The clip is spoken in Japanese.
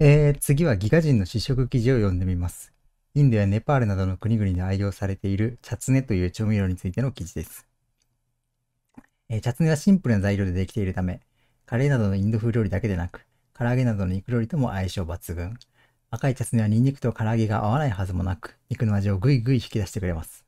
えー、次はギガ人の試食記事を読んでみます。インドやネパールなどの国々で愛用されているチャツネという調味料についての記事です。えー、チャツネはシンプルな材料でできているため、カレーなどのインド風料理だけでなく、唐揚げなどの肉料理とも相性抜群。赤いチャツネはニンニクと唐揚げが合わないはずもなく、肉の味をぐいぐい引き出してくれます。